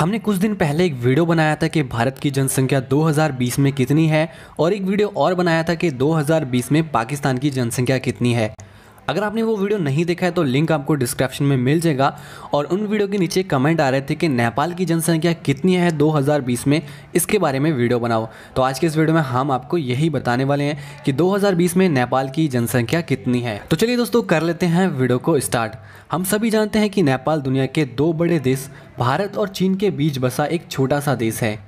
हमने कुछ दिन पहले एक वीडियो बनाया था कि भारत की जनसंख्या 2020 में कितनी है और एक वीडियो और बनाया था कि 2020 में पाकिस्तान की जनसंख्या कितनी है अगर आपने वो वीडियो नहीं देखा है तो लिंक आपको डिस्क्रिप्शन में मिल जाएगा और उन वीडियो के नीचे कमेंट आ रहे थे कि नेपाल की जनसंख्या कितनी है 2020 में इसके बारे में वीडियो बनाओ तो आज के इस वीडियो में हम आपको यही बताने वाले हैं कि 2020 में नेपाल की जनसंख्या कितनी है तो चलिए दोस्तों कर लेते हैं वीडियो को स्टार्ट हम सभी जानते हैं कि नेपाल दुनिया के दो बड़े देश भारत और चीन के बीच बसा एक छोटा सा देश है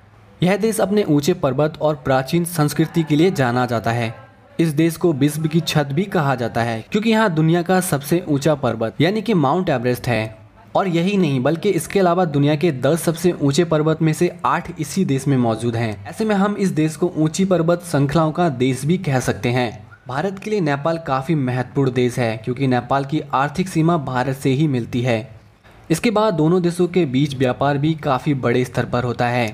यह देश अपने ऊँचे पर्वत और प्राचीन संस्कृति के लिए जाना जाता है इस देश को विश्व की छत भी कहा जाता है क्योंकि यहाँ दुनिया का सबसे ऊंचा पर्वत यानी कि माउंट एवरेस्ट है और यही नहीं बल्कि इसके अलावा दुनिया के 10 सबसे ऊंचे पर्वत में से 8 इसी देश में मौजूद हैं ऐसे में हम इस देश को ऊंची पर्वत श्रृंखलाओं का देश भी कह सकते हैं भारत के लिए नेपाल काफ़ी महत्वपूर्ण देश है क्योंकि नेपाल की आर्थिक सीमा भारत से ही मिलती है इसके बाद दोनों देशों के बीच व्यापार भी काफ़ी बड़े स्तर पर होता है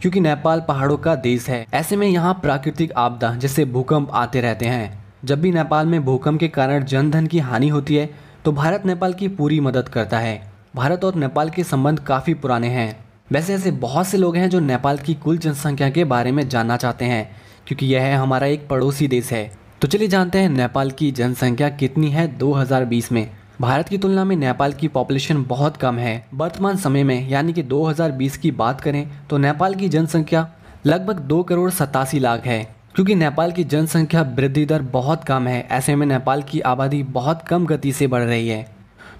क्योंकि नेपाल पहाड़ों का देश है ऐसे में यहाँ प्राकृतिक आपदा जैसे भूकंप आते रहते हैं जब भी नेपाल में भूकंप के कारण जनधन की हानि होती है तो भारत नेपाल की पूरी मदद करता है भारत और नेपाल के संबंध काफ़ी पुराने हैं वैसे ऐसे बहुत से लोग हैं जो नेपाल की कुल जनसंख्या के बारे में जानना चाहते हैं क्योंकि यह हमारा एक पड़ोसी देश है तो चलिए जानते हैं नेपाल की जनसंख्या कितनी है 2020 में भारत की तुलना में नेपाल की पॉपुलेशन बहुत कम है वर्तमान समय में यानी कि 2020 की बात करें तो नेपाल की जनसंख्या लगभग दो करोड़ सतासी लाख है क्योंकि नेपाल की जनसंख्या वृद्धि दर बहुत कम है ऐसे में नेपाल की आबादी बहुत कम गति से बढ़ रही है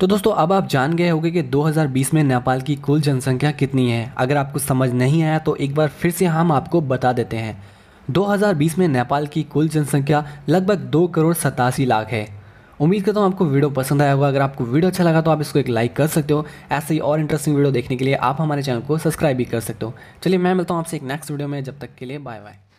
तो दोस्तों अब आप जान गए होंगे कि 2020 में नेपाल की कुल जनसंख्या कितनी है अगर आपको समझ नहीं आया तो एक बार फिर से हम आपको बता देते हैं 2020 में नेपाल की कुल जनसंख्या लगभग दो करोड़ सतासी लाख है उम्मीद करता हूँ आपको वीडियो पसंद आया होगा अगर आपको वीडियो अच्छा लगा तो आप इसको एक लाइक कर सकते हो ऐसे ही और इंटरेस्टिंग वीडियो देखने के लिए आप हमारे चैनल को सब्सक्राइब भी कर सकते हो चलिए मैं मिलता हूँ आपसे एक नेक्स्ट वीडियो में जब तक के लिए बाय बाय